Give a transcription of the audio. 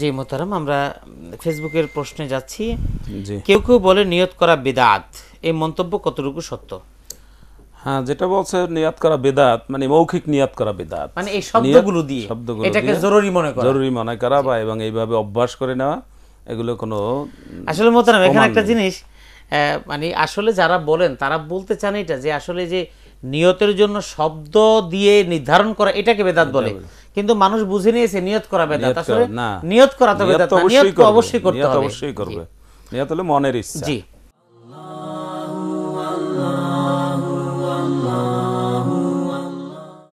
জি মোতারাম আমরা ফেসবুকের প্রশ্নে যাচ্ছি কেউ কেউ বলে নিয়ত করা বেদাত এই মন্তব্য কতটুকু সত্য হ্যাঁ যেটা বলছে নিয়াত করা বেদাত মানে মৌখিক নিয়াত করা বেদাত মানে এই শব্দগুলো দিয়ে শব্দগুলো এটাকে জরুরি মনে করা জরুরি মনে করা বা এবং এইভাবে অভ্যাস করে নেওয়া এগুলো কোনো আসলে মোতারাম এখানে একটা জিনিস মানে আসলে যারা বলেন তারা বলতে চান এটা যে আসলে যে নিয়তের জন্য শব্দ দিয়ে নির্ধারণ করা এটাকে বেদাত বলে কিন্তু মানুষ বুঝে নিয়েছে নিয়ত করা বেদাত আসলে নিয়ত করা তো বেদাত নিয়ত অবশ্যই করতে হবে অবশ্যই করবে নিয়ত হলো মনের ইচ্ছা জি